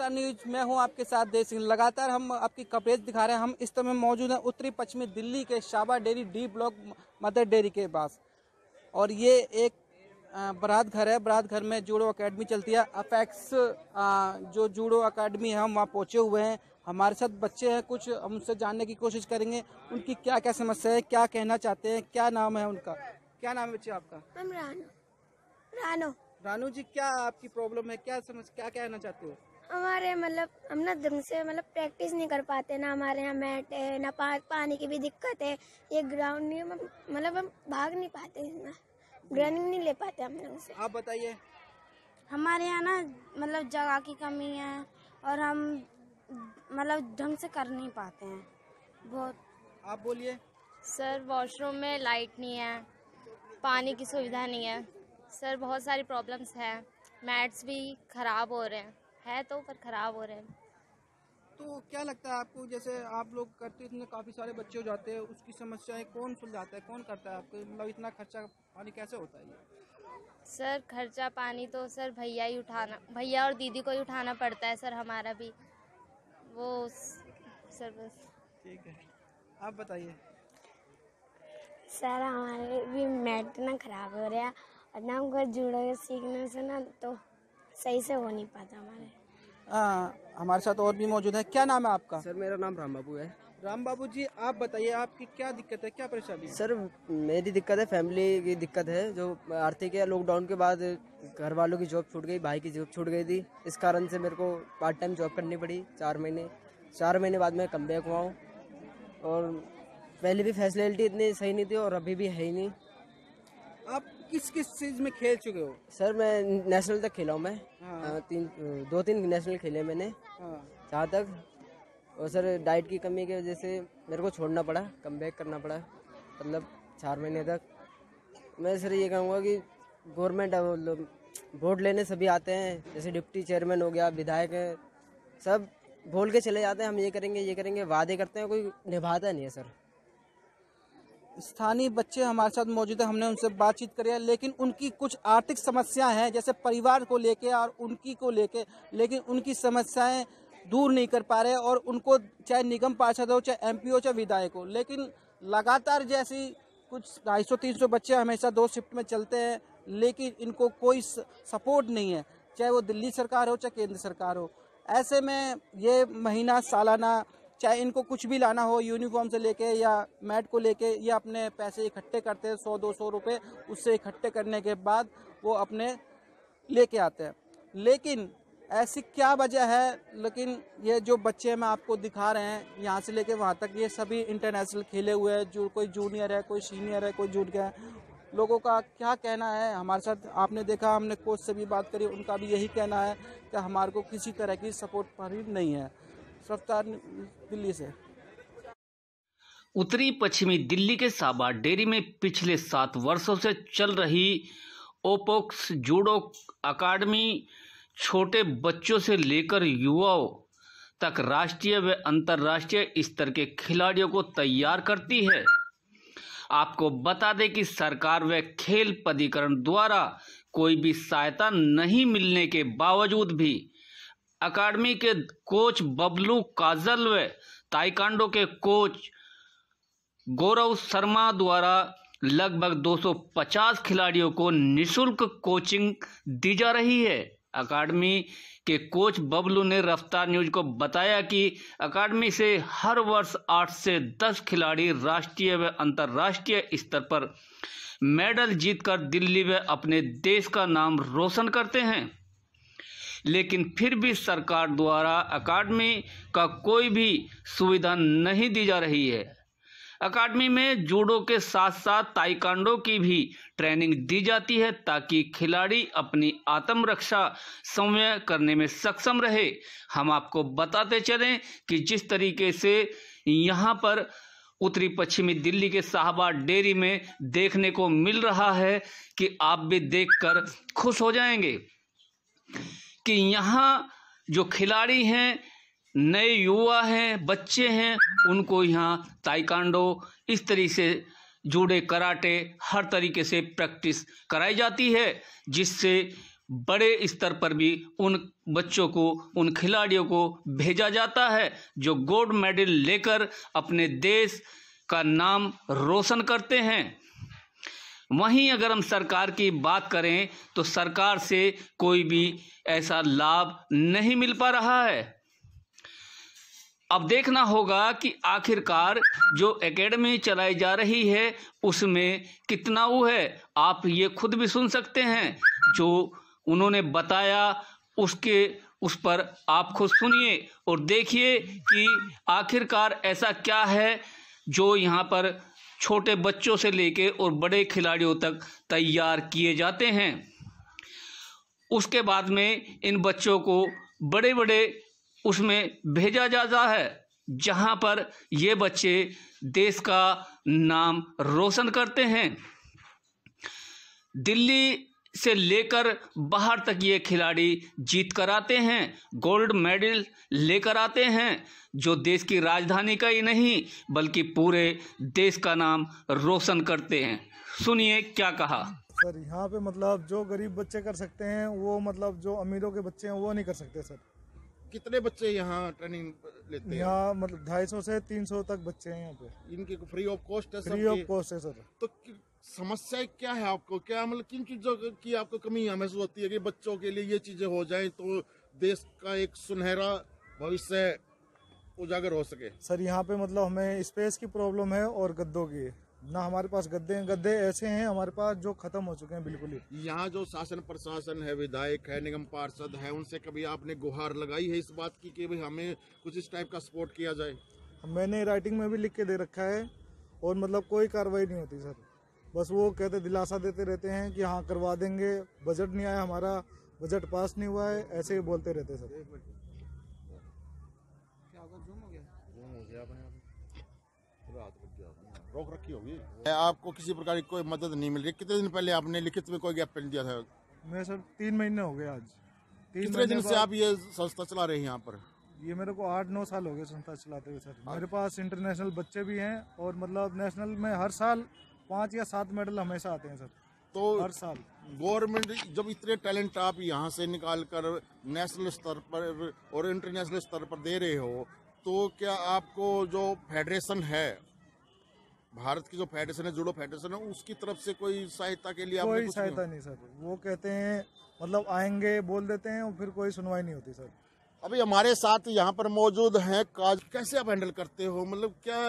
एकता news मैं हूं आपके साथ देश सिंह लगातार हम आपकी कवरेज दिखा रहे हैं हम इस समय मौजूद हैं उत्तरी पश्चिमी दिल्ली के Shahbad dairy D block Mother Dairy के पास और ये एक बरात घर है बरात घर में जूडो अकेडमी चलती है अपेक्स जो जूडो अकेडमी है हम वहाँ पहुँचे हुए हैं हमारे साथ बच्चे हैं कुछ हम उनसे जानने की कोशिश करेंगे उनकी क्या क्या समस्या है क्या कहना चाहते हैं क्या नाम है उनका क्या नाम है बच्चे आपका रानो रानू जी क्या आपकी प्रॉब्लम है क्या समझ क्या कहना चाहते हो हमारे मतलब हम ना ढंग से मतलब प्रैक्टिस नहीं कर पाते ना हमारे यहाँ मैट है ना पा, पानी की भी दिक्कत है ये ग्राउंड नहीं मतलब हम भाग नहीं पाते रनिंग नहीं ले पाते हम लोग से आप बताइए हमारे यहाँ ना मतलब जगह की कमी है और हम मतलब ढंग से कर नहीं पाते हैं बहुत आप बोलिए सर वॉशरूम में लाइट नहीं है पानी की सुविधा नहीं है सर बहुत सारी प्रॉब्लम्स हैं मैट्स भी ख़राब हो रहे हैं है तो पर खराब हो रहे हैं तो क्या लगता है आपको जैसे आप लोग करते इतने काफ़ी सारे बच्चे हो जाते हैं उसकी समस्याएं कौन सुलझाता है कौन करता है आपको मतलब इतना खर्चा पानी कैसे होता है सर खर्चा पानी तो सर भैया ही उठाना भैया और दीदी को ही उठाना पड़ता है सर हमारा भी वो सर बस ठीक है आप बताइए सर हमारे भी मैट ना खराब हो रहा है और ना हम घर जुड़ो सीखने से ना तो सही से हो नहीं पाता हमारे आ, हमारे साथ और भी मौजूद है क्या नाम है आपका सर मेरा नाम राम बाबू है राम बाबू जी आप बताइए आपकी क्या दिक्कत है क्या परेशानी सर मेरी दिक्कत है फैमिली की दिक्कत है जो आर्थिक है लॉकडाउन के बाद घर वालों की जॉब छूट गई भाई की जॉब छूट गई थी इस कारण से मेरे को पार्ट टाइम जॉब करनी पड़ी चार महीने चार महीने बाद मैं कम बैक हुआ हूँ और पहले भी फैसिलिटी इतनी सही नहीं थी और अभी भी है ही नहीं आप किस किस चीज में खेल चुके हो सर मैं नेशनल तक खेला हूँ मैं हाँ।, हाँ तीन दो तीन नेशनल खेले मैंने हाँ। जहाँ तक और सर डाइट की कमी की वजह से मेरे को छोड़ना पड़ा कम बैक करना पड़ा मतलब चार महीने तक मैं सर ये कहूँगा कि गवर्नमेंट मतलब वोट लेने सभी आते हैं जैसे डिप्टी चेयरमैन हो गया विधायक सब बोल के चले जाते हैं हम ये करेंगे ये करेंगे वादे करते हैं कोई निभाता नहीं है सर स्थानीय बच्चे हमारे साथ मौजूद हैं हमने उनसे बातचीत करी है लेकिन उनकी कुछ आर्थिक समस्याएं हैं जैसे परिवार को लेके और उनकी को लेके लेकिन उनकी समस्याएं दूर नहीं कर पा रहे और उनको चाहे निगम पार्षद हो चाहे एमपीओ हो चाहे विधायक हो लेकिन लगातार जैसी कुछ ढाई सौ तीन सौ बच्चे हमेशा दो शिफ्ट में चलते हैं लेकिन इनको कोई सपोर्ट नहीं है चाहे वो दिल्ली सरकार हो चाहे केंद्र सरकार हो ऐसे में ये महीना सालाना चाहे इनको कुछ भी लाना हो यूनिफॉर्म से लेके या मैट को लेके या अपने पैसे इकट्ठे करते हैं सौ दो सौ रुपये उससे इकट्ठे करने के बाद वो अपने लेके आते हैं लेकिन ऐसी क्या वजह है लेकिन ये जो बच्चे मैं आपको दिखा रहे हैं यहाँ से लेके वहाँ तक ये सभी इंटरनेशनल खेले हुए हैं जो कोई जूनियर है कोई सीनियर है कोई जूनियर है लोगों का क्या कहना है हमारे साथ आपने देखा हमने कोच से भी बात करी उनका भी यही कहना है कि हमारे को किसी तरह की सपोर्ट पर नहीं है रफ्तार दिल्ली से उत्तरी पश्चिमी दिल्ली के साबा डेरी में पिछले सात वर्षों से चल रही ओपोक्स जूडो अकाडमी छोटे बच्चों से लेकर युवाओं तक राष्ट्रीय व अंतर्राष्ट्रीय स्तर के खिलाड़ियों को तैयार करती है आपको बता दें कि सरकार व खेल प्राधिकरण द्वारा कोई भी सहायता नहीं मिलने के बावजूद भी अकाडमी के कोच बबलू काजल व ताइकांडो के कोच गौरव शर्मा द्वारा लगभग 250 खिलाड़ियों को निशुल्क कोचिंग दी जा रही है अकाडमी के कोच बबलू ने रफ्तार न्यूज को बताया कि अकाडमी से हर वर्ष आठ से दस खिलाड़ी राष्ट्रीय व अंतर्राष्ट्रीय स्तर पर मेडल जीतकर दिल्ली व अपने देश का नाम रोशन करते हैं लेकिन फिर भी सरकार द्वारा अकाडमी का कोई भी सुविधा नहीं दी जा रही है अकाडमी में जूडो के साथ साथ ताइकांडो की भी ट्रेनिंग दी जाती है ताकि खिलाड़ी अपनी आत्मरक्षा समय करने में सक्षम रहे हम आपको बताते चलें कि जिस तरीके से यहाँ पर उत्तरी पश्चिमी दिल्ली के साहबा डेरी में देखने को मिल रहा है कि आप भी देखकर खुश हो जाएंगे कि यहाँ जो खिलाड़ी हैं नए युवा हैं बच्चे हैं उनको यहाँ ताइकांडो इस तरीके से जुड़े कराटे हर तरीके से प्रैक्टिस कराई जाती है जिससे बड़े स्तर पर भी उन बच्चों को उन खिलाड़ियों को भेजा जाता है जो गोल्ड मेडल लेकर अपने देश का नाम रोशन करते हैं वहीं अगर हम सरकार की बात करें तो सरकार से कोई भी ऐसा लाभ नहीं मिल पा रहा है अब देखना होगा कि आखिरकार जो एकेडमी चलाई जा रही है उसमें कितना वो है आप ये खुद भी सुन सकते हैं जो उन्होंने बताया उसके उस पर आप खुद सुनिए और देखिए कि आखिरकार ऐसा क्या है जो यहाँ पर छोटे बच्चों से लेके और बड़े खिलाड़ियों तक तैयार किए जाते हैं उसके बाद में इन बच्चों को बड़े बड़े उसमें भेजा जाता है जहाँ पर ये बच्चे देश का नाम रोशन करते हैं दिल्ली से लेकर बाहर तक ये खिलाड़ी जीत कर आते हैं गोल्ड मेडल लेकर आते हैं जो देश की राजधानी का ही नहीं बल्कि पूरे देश का नाम रोशन करते हैं सुनिए क्या कहा सर यहाँ पे मतलब जो गरीब बच्चे कर सकते हैं वो मतलब जो अमीरों के बच्चे हैं वो नहीं कर सकते सर कितने बच्चे यहाँ ट्रेनिंग लेते हैं यहाँ मतलब ढाई सौ से तीन सौ तक बच्चे हैं यहाँ पे इनके फ्री ऑफ कॉस्ट है फ्री ऑफ कॉस्ट है सर तो समस्या क्या है आपको क्या मतलब किन चीजों की आपको कमी महसूस होती है कि बच्चों के लिए ये चीजें हो जाए तो देश का एक सुनहरा भविष्य उजागर हो सके सर यहाँ पे मतलब हमें स्पेस की प्रॉब्लम है और गद्दों की ना हमारे पास गद्दे हैं गद्दे ऐसे हैं हमारे पास जो खत्म हो चुके हैं बिल्कुल ही यहाँ जो शासन प्रशासन है विधायक है निगम पार्षद है उनसे कभी आपने गुहार लगाई है इस बात की कि भाई हमें कुछ इस टाइप का सपोर्ट किया जाए मैंने राइटिंग में भी लिख के दे रखा है और मतलब कोई कार्रवाई नहीं होती सर बस वो कहते दिलासा देते रहते हैं कि हाँ करवा देंगे बजट नहीं आया हमारा बजट पास नहीं हुआ है ऐसे ही बोलते रहते सर रोक रखी होगी आपको किसी प्रकार की कोई मदद नहीं मिल रही कितने दिन पहले आपने लिखित में कोई ज्ञापन दिया था मैं सर तीन महीने हो गए आज कितने दिन से आप ये संस्था चला रहे हैं यहाँ पर ये मेरे को आठ नौ साल हो गए संस्था चलाते हुए सर मेरे पास इंटरनेशनल बच्चे भी हैं और मतलब नेशनल में हर साल पाँच या सात मेडल हमेशा आते हैं सर तो हर साल गवर्नमेंट जब इतने टैलेंट आप यहाँ से निकाल कर नेशनल स्तर पर और इंटरनेशनल स्तर पर दे रहे हो तो क्या आपको जो फेडरेशन है भारत की जो फेडरेशन है जुड़ो फेडरेशन है उसकी तरफ से कोई सहायता के लिए कोई सहायता नहीं सर वो कहते हैं मतलब आएंगे बोल देते हैं और फिर कोई सुनवाई नहीं होती सर अभी हमारे साथ यहाँ पर मौजूद हैं काज कैसे आप हैंडल करते हो मतलब क्या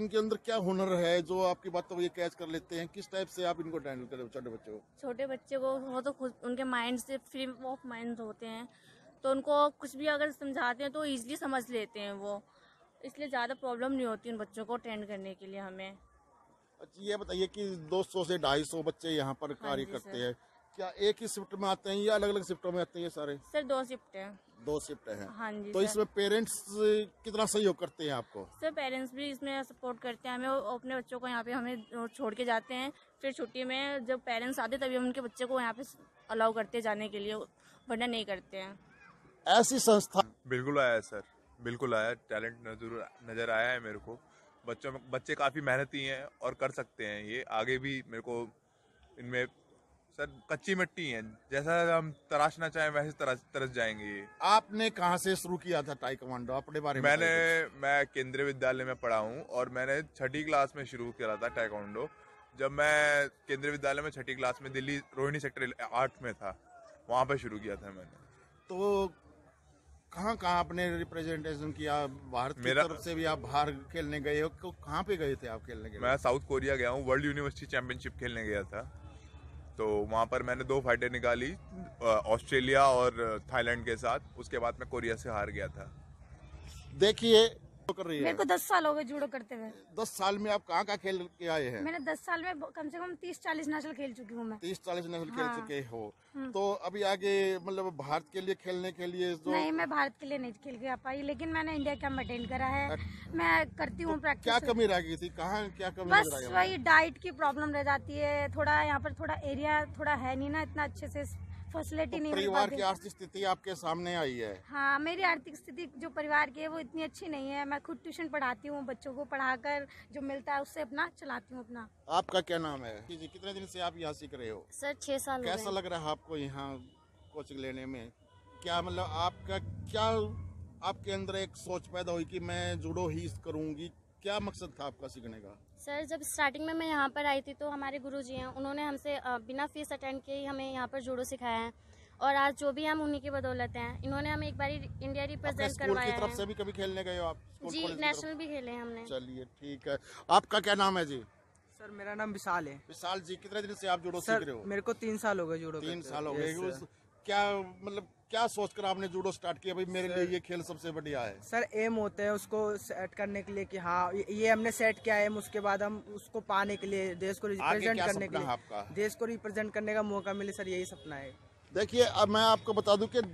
इनके अंदर क्या हुनर है जो आपकी बात तो ये कैच कर लेते हैं किस टाइप से आप इनको हैंडल करते हो छोटे बच्चे को छोटे बच्चे को वो तो खुद उनके माइंड से फ्री ऑफ माइंड होते हैं तो उनको कुछ भी अगर समझाते हैं तो ईजिली समझ लेते हैं वो इसलिए ज़्यादा प्रॉब्लम नहीं होती उन बच्चों को अटेंड करने के लिए हमें अच्छा ये बताइए कि 200 से 250 बच्चे यहाँ पर हाँ कार्य करते हैं क्या एक ही शिफ्ट में आते हैं या अलग अलग शिफ्टों में आते हैं सारे सर दो शिफ्ट है दो शिफ्ट है हाँ जी तो इसमें पेरेंट्स कितना सहयोग करते हैं आपको सर पेरेंट्स भी इसमें सपोर्ट करते हैं हमें अपने बच्चों को यहाँ पे हमें छोड़ के जाते हैं फिर छुट्टी में जब पेरेंट्स आते तभी हम उनके बच्चे को यहाँ पे अलाउ करते जाने के लिए वरना नहीं करते हैं ऐसी संस्था बिल्कुल आया सर बिल्कुल आया टैलेंट नजर नजर आया है मेरे को बच्चों में बच्चे काफ़ी मेहनती हैं और कर सकते हैं ये आगे भी मेरे को इनमें सर कच्ची मिट्टी है जैसा हम तराशना चाहें वैसे तरस तरस जाएंगे ये आपने कहाँ से शुरू किया था टाइकवांडो अपने बारे में मैंने मैं केंद्रीय विद्यालय में पढ़ा हूँ और मैंने छठी क्लास में शुरू किया था कमांडो जब मैं केंद्रीय विद्यालय में छठी क्लास में दिल्ली रोहिणी सेक्टर आठ में था वहाँ पर शुरू किया था मैंने तो कहाँ कहाँ आपने रिप्रेजेंटेशन किया भारत मेरा की तरफ से भी आप बाहर खेलने गए हो तो कहाँ पे गए थे आप खेलने के मैं साउथ कोरिया गया हूँ वर्ल्ड यूनिवर्सिटी चैंपियनशिप खेलने गया था तो वहाँ पर मैंने दो फाइटें निकाली ऑस्ट्रेलिया और थाईलैंड के साथ उसके बाद मैं कोरिया से हार गया था देखिए कर रही है मेरे को दस साल हो गए जूडो करते हुए दस साल में आप कहाँ कहाँ खेल के आए हैं मैंने दस साल में कम से कम तीस चालीस नेशनल खेल चुकी हूँ मैं तीस चालीस नेशनल खेल हाँ। चुके हो हम्म। तो अभी आगे मतलब भारत के लिए खेलने के लिए नहीं मैं भारत के लिए नहीं खेल के आ पाई लेकिन मैंने इंडिया कैम्प अटेंड करा है मैं करती हूँ तो प्रैक्टिस क्या कमी रह गई थी कहाँ क्या कमी बस वही डाइट की प्रॉब्लम रह जाती है थोड़ा यहाँ पर थोड़ा एरिया थोड़ा है नहीं ना इतना अच्छे से फैसिलिटी तो नहीं परिवार की आर्थिक स्थिति आपके सामने आई है हाँ मेरी आर्थिक स्थिति जो परिवार की है वो इतनी अच्छी नहीं है मैं खुद ट्यूशन पढ़ाती हूँ बच्चों को पढ़ाकर जो मिलता है उससे अपना चलाती हूँ अपना आपका क्या नाम है जी कितने दिन से आप यहाँ सीख रहे हो सर छह साल कैसा लग रहा है आपको यहाँ कोचिंग लेने में क्या मतलब आपका क्या आपके अंदर एक सोच पैदा हुई की मैं जुड़ो ही करूँगी क्या मकसद था आपका सीखने का सर जब स्टार्टिंग में मैं यहाँ पर आई थी तो हमारे गुरु जी हैं उन्होंने हमसे बिना फीस अटेंड किए ही हमें यहाँ पर जूडो सिखाया है और आज जो भी हम उन्हीं की बदौलत हैं इन्होंने हमें एक बार इंडिया रिप्रेजेंट करवाया तरफ से भी कभी खेलने गए हो आप जी नेशनल भी खेले हमने चलिए ठीक है आपका क्या नाम है जी सर मेरा नाम विशाल है विशाल जी कितने दिन से आप जूडो सीख रहे हो मेरे को तीन साल हो गए जूडो तीन साल हो गए क्या मतलब क्या सोचकर आपने जूडो स्टार्ट किया भाई मेरे लिए ये खेल सबसे बढ़िया है सर एम होते हैं उसको सेट करने के लिए कि हाँ ये हमने सेट किया एम उसके बाद हम उसको पाने के लिए देश को रिप्रेजेंट करने के लिए आपका देश को रिप्रेजेंट करने का मौका मिले सर यही सपना है देखिए अब मैं आपको बता दूँ की